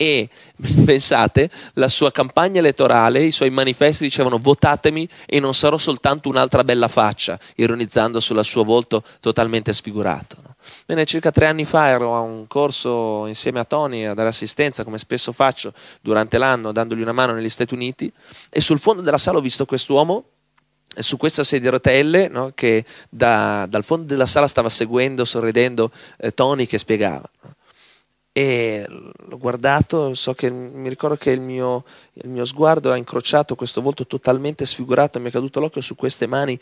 e pensate la sua campagna elettorale, i suoi manifesti dicevano votatemi e non sarò soltanto un'altra bella faccia, ironizzando sul suo volto totalmente sfigurato. Bene, circa tre anni fa ero a un corso insieme a Tony a dare assistenza, come spesso faccio durante l'anno, dandogli una mano negli Stati Uniti, e sul fondo della sala ho visto quest'uomo su questa sedia a rotelle no? che da, dal fondo della sala stava seguendo, sorridendo eh, Tony che spiegava. No? e l'ho guardato, so che mi ricordo che il mio, il mio sguardo ha incrociato questo volto totalmente sfigurato, mi è caduto l'occhio su queste mani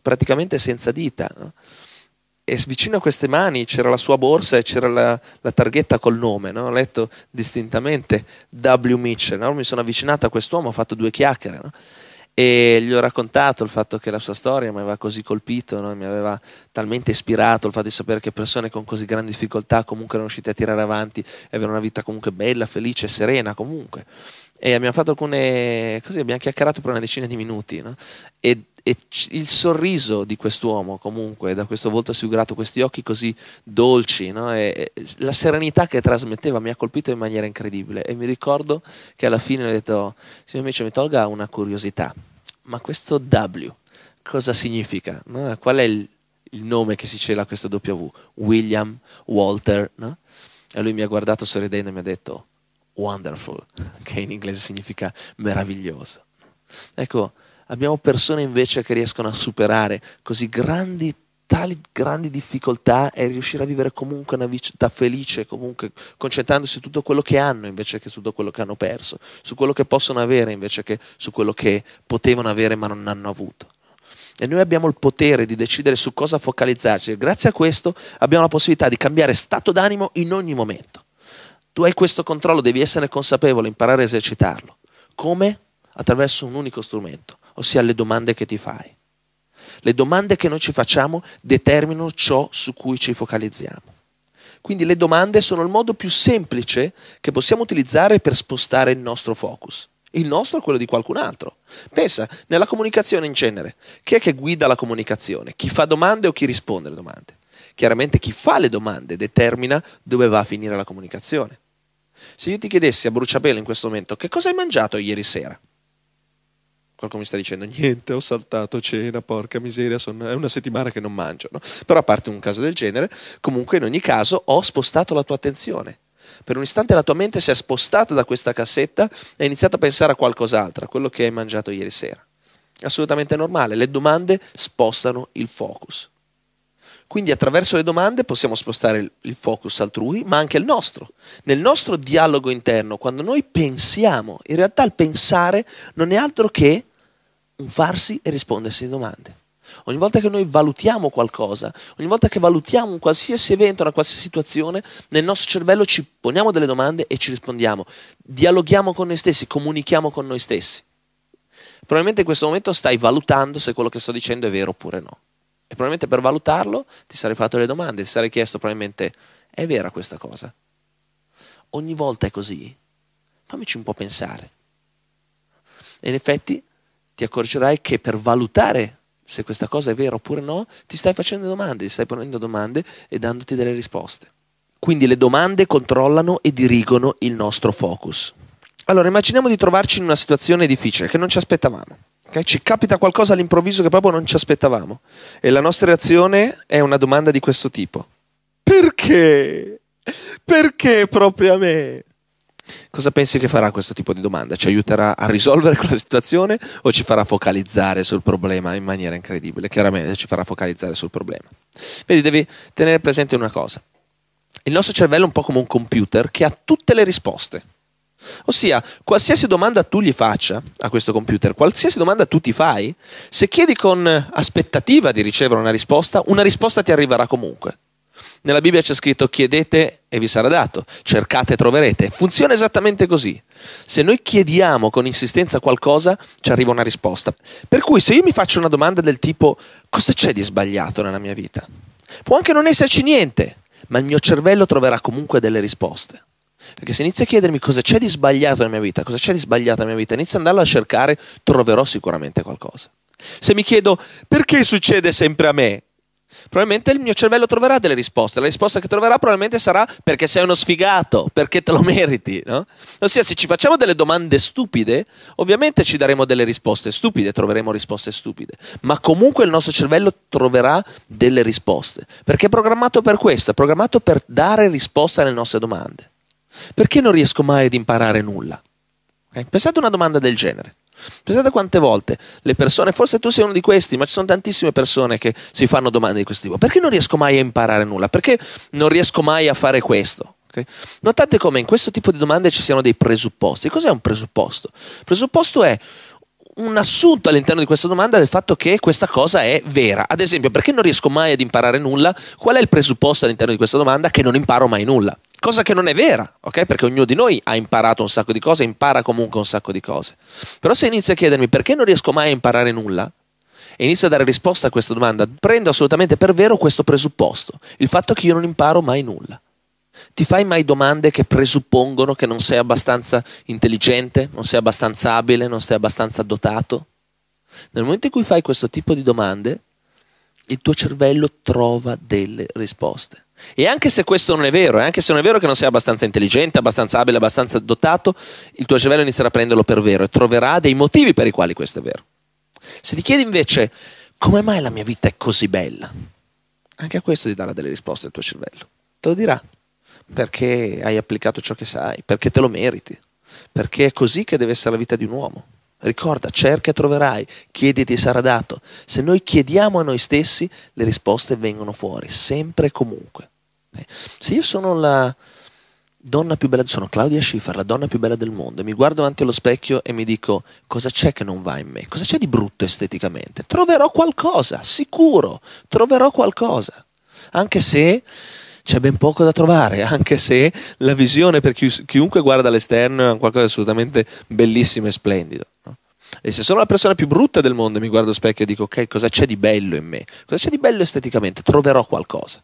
praticamente senza dita. No? E vicino a queste mani c'era la sua borsa e c'era la, la targhetta col nome, no? ho letto distintamente W. Mitchell. No? Mi sono avvicinato a quest'uomo, ho fatto due chiacchiere. No? e gli ho raccontato il fatto che la sua storia mi aveva così colpito, no? mi aveva talmente ispirato il fatto di sapere che persone con così grandi difficoltà comunque erano riuscite a tirare avanti e avere una vita comunque bella, felice, serena comunque. E abbiamo fatto alcune, così abbiamo chiacchierato per una decina di minuti no? e, e il sorriso di quest'uomo comunque, da questo volto assicurato, questi occhi così dolci, no? e, e la serenità che trasmetteva mi ha colpito in maniera incredibile e mi ricordo che alla fine ho detto, signor Micio mi tolga una curiosità ma questo W cosa significa? No? Qual è il, il, nome che si cela a questa W? William, Walter, no? E lui mi ha guardato sorridendo e mi ha detto wonderful, che in inglese significa meraviglioso. Ecco, abbiamo persone invece che riescono a superare così grandi tali grandi difficoltà e riuscire a vivere comunque una vita felice, comunque concentrandosi su tutto quello che hanno invece che su tutto quello che hanno perso, su quello che possono avere invece che su quello che potevano avere ma non hanno avuto. E noi abbiamo il potere di decidere su cosa focalizzarci. E grazie a questo abbiamo la possibilità di cambiare stato d'animo in ogni momento. Tu hai questo controllo, devi essere consapevole, imparare a esercitarlo. Come? Attraverso un unico strumento, ossia le domande che ti fai. Le domande che noi ci facciamo determinano ciò su cui ci focalizziamo. Quindi le domande sono il modo più semplice che possiamo utilizzare per spostare il nostro focus. Il nostro è quello di qualcun altro. Pensa, nella comunicazione in genere, chi è che guida la comunicazione? Chi fa domande o chi risponde alle domande? Chiaramente chi fa le domande determina dove va a finire la comunicazione. Se io ti chiedessi a bruciapelo in questo momento che cosa hai mangiato ieri sera, Qualcuno mi sta dicendo niente, ho saltato cena, porca miseria, sono... è una settimana che non mangio. No? Però a parte un caso del genere, comunque in ogni caso ho spostato la tua attenzione. Per un istante la tua mente si è spostata da questa cassetta e hai iniziato a pensare a qualcos'altro, a quello che hai mangiato ieri sera. Assolutamente normale, le domande spostano il focus. Quindi attraverso le domande possiamo spostare il focus altrui, ma anche il nostro. Nel nostro dialogo interno, quando noi pensiamo, in realtà il pensare non è altro che un farsi e rispondersi di domande. Ogni volta che noi valutiamo qualcosa, ogni volta che valutiamo un qualsiasi evento, una qualsiasi situazione, nel nostro cervello ci poniamo delle domande e ci rispondiamo. Dialoghiamo con noi stessi, comunichiamo con noi stessi. Probabilmente in questo momento stai valutando se quello che sto dicendo è vero oppure no. E probabilmente per valutarlo ti sarei fatto le domande, ti sarei chiesto probabilmente è vera questa cosa? Ogni volta è così? Fammici un po' pensare. E in effetti ti accorgerai che per valutare se questa cosa è vera oppure no, ti stai facendo domande, ti stai ponendo domande e dandoti delle risposte. Quindi le domande controllano e dirigono il nostro focus. Allora immaginiamo di trovarci in una situazione difficile che non ci aspettavamo. Okay? Ci capita qualcosa all'improvviso che proprio non ci aspettavamo e la nostra reazione è una domanda di questo tipo. Perché? Perché proprio a me? Cosa pensi che farà questo tipo di domanda? Ci aiuterà a risolvere quella situazione o ci farà focalizzare sul problema in maniera incredibile? Chiaramente ci farà focalizzare sul problema. Vedi, devi tenere presente una cosa. Il nostro cervello è un po' come un computer che ha tutte le risposte. Ossia, qualsiasi domanda tu gli faccia a questo computer, qualsiasi domanda tu ti fai, se chiedi con aspettativa di ricevere una risposta, una risposta ti arriverà comunque. Nella Bibbia c'è scritto chiedete e vi sarà dato, cercate e troverete. Funziona esattamente così. Se noi chiediamo con insistenza qualcosa, ci arriva una risposta. Per cui se io mi faccio una domanda del tipo cosa c'è di sbagliato nella mia vita? Può anche non esserci niente, ma il mio cervello troverà comunque delle risposte. Perché se inizio a chiedermi cosa c'è di sbagliato nella mia vita, cosa c'è di sbagliato nella mia vita, inizio ad andarlo a cercare, troverò sicuramente qualcosa. Se mi chiedo perché succede sempre a me, probabilmente il mio cervello troverà delle risposte. La risposta che troverà probabilmente sarà perché sei uno sfigato, perché te lo meriti. No? Ossia, se ci facciamo delle domande stupide, ovviamente ci daremo delle risposte stupide, troveremo risposte stupide, ma comunque il nostro cervello troverà delle risposte, perché è programmato per questo, è programmato per dare risposta alle nostre domande. Perché non riesco mai ad imparare nulla? Okay? Eh, pensate a una domanda del genere. Pensate quante volte le persone, forse tu sei uno di questi, ma ci sono tantissime persone che si fanno domande di questo tipo. Perché non riesco mai a imparare nulla? Perché non riesco mai a fare questo? Okay? Notate come in questo tipo di domande ci siano dei presupposti. Cos'è un presupposto? Il presupposto è un assunto all'interno di questa domanda del fatto che questa cosa è vera. Ad esempio, perché non riesco mai ad imparare nulla? Qual è il presupposto all'interno di questa domanda che non imparo mai nulla? cosa che non è vera, ok? Perché ognuno di noi ha imparato un sacco di cose, impara comunque un sacco di cose. Però se inizio a chiedermi perché non riesco mai a imparare nulla, e inizio a dare risposta a questa domanda, prendo assolutamente per vero questo presupposto, il fatto che io non imparo mai nulla. Ti fai mai domande che presuppongono che non sei abbastanza intelligente, non sei abbastanza abile, non sei abbastanza dotato? Nel momento in cui fai questo tipo di domande, il tuo cervello trova delle risposte. E anche se questo non è vero, e anche se non è vero che non sei abbastanza intelligente, abbastanza abile, abbastanza dotato, il tuo cervello inizierà a prenderlo per vero e troverà dei motivi per i quali questo è vero. Se ti chiedi invece come mai la mia vita è così bella, anche a questo ti darà delle risposte il tuo cervello. Te lo dirà perché hai applicato ciò che sai, perché te lo meriti, perché è così che deve essere la vita di un uomo. Ricorda, cerca e troverai, chiediti e sarà dato. Se noi chiediamo a noi stessi, le risposte vengono fuori, sempre e comunque. Eh, se io sono la donna più bella, sono Claudia Schiffer, la donna più bella del mondo, e mi guardo davanti allo specchio e mi dico cosa c'è che non va in me, cosa c'è di brutto esteticamente, troverò qualcosa, sicuro, troverò qualcosa. Anche se c'è ben poco da trovare, anche se la visione per chi, chiunque guarda all'esterno è qualcosa di assolutamente bellissimo e splendido. No? E se sono la persona più brutta del mondo e mi guardo allo specchio e dico ok, cosa c'è di bello in me? Cosa c'è di bello esteticamente? Troverò qualcosa.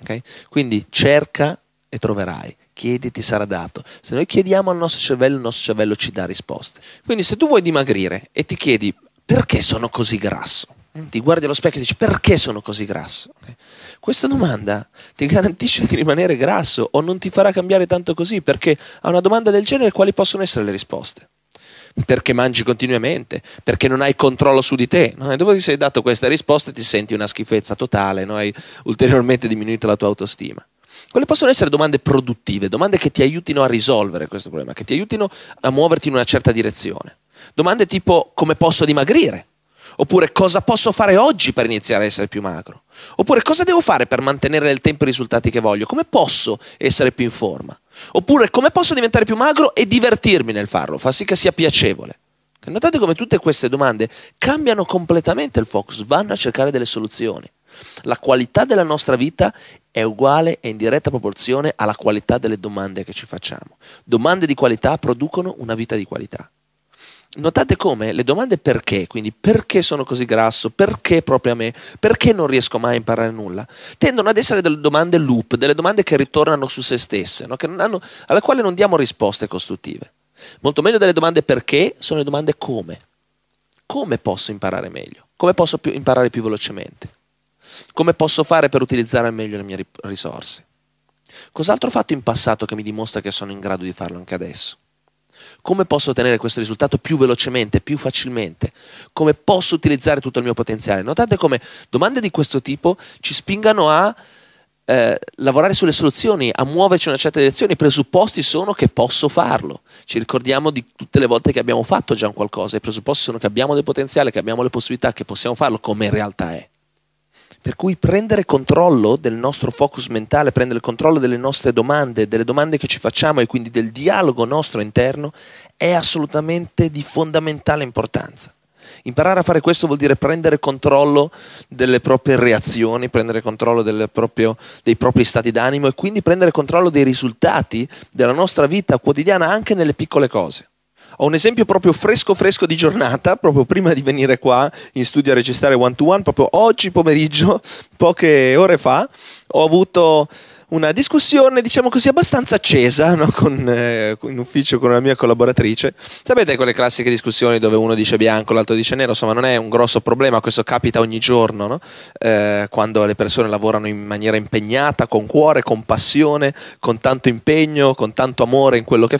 Okay? Quindi cerca e troverai. Chiedi ti sarà dato. Se noi chiediamo al nostro cervello, il nostro cervello ci dà risposte. Quindi se tu vuoi dimagrire e ti chiedi perché sono così grasso? ti guardi allo specchio e dici perché sono così grasso? Okay. Questa domanda ti garantisce di rimanere grasso o non ti farà cambiare tanto così perché a una domanda del genere quali possono essere le risposte? Perché mangi continuamente, perché non hai controllo su di te. No? E dopo che sei dato queste risposte ti senti una schifezza totale, no? hai ulteriormente diminuito la tua autostima. Quelle possono essere domande produttive, domande che ti aiutino a risolvere questo problema, che ti aiutino a muoverti in una certa direzione. Domande tipo come posso dimagrire? Oppure cosa posso fare oggi per iniziare a essere più magro? Oppure cosa devo fare per mantenere nel tempo i risultati che voglio? Come posso essere più in forma? Oppure come posso diventare più magro e divertirmi nel farlo? far sì che sia piacevole. Notate come tutte queste domande cambiano completamente il focus, vanno a cercare delle soluzioni. La qualità della nostra vita è uguale e in diretta proporzione alla qualità delle domande che ci facciamo. Domande di qualità producono una vita di qualità notate come le domande perché, quindi perché sono così grasso, perché proprio a me, perché non riesco mai a imparare nulla, tendono ad essere delle domande loop, delle domande che ritornano su se stesse, no? hanno, alle quali non diamo risposte costruttive. Molto meglio delle domande perché sono le domande come. Come posso imparare meglio? Come posso più, imparare più velocemente? Come posso fare per utilizzare al meglio le mie risorse? Cos'altro ho fatto in passato che mi dimostra che sono in grado di farlo anche adesso? Come posso ottenere questo risultato più velocemente, più facilmente? Come posso utilizzare tutto il mio potenziale? Notate come domande di questo tipo ci spingano a eh, lavorare sulle soluzioni, a muoverci in una certa direzione. I presupposti sono che posso farlo. Ci ricordiamo di tutte le volte che abbiamo fatto già un qualcosa. I presupposti sono che abbiamo del potenziale, che abbiamo le possibilità, che possiamo farlo come in realtà è. Per cui prendere controllo del nostro focus mentale, prendere il controllo delle nostre domande, delle domande che ci facciamo e quindi del dialogo nostro interno è assolutamente di fondamentale importanza. Imparare a fare questo vuol dire prendere controllo delle proprie reazioni, prendere controllo proprio, dei propri stati d'animo e quindi prendere controllo dei risultati della nostra vita quotidiana anche nelle piccole cose. Ho un esempio proprio fresco fresco di giornata, proprio prima di venire qua in studio a registrare one to one, proprio oggi pomeriggio, poche ore fa, ho avuto una discussione, diciamo così, abbastanza accesa no? con, eh, in ufficio con una mia collaboratrice. Sapete quelle classiche discussioni dove uno dice bianco, l'altro dice nero, insomma non è un grosso problema, questo capita ogni giorno, no? eh, quando le persone lavorano in maniera impegnata, con cuore, con passione, con tanto impegno, con tanto amore in quello che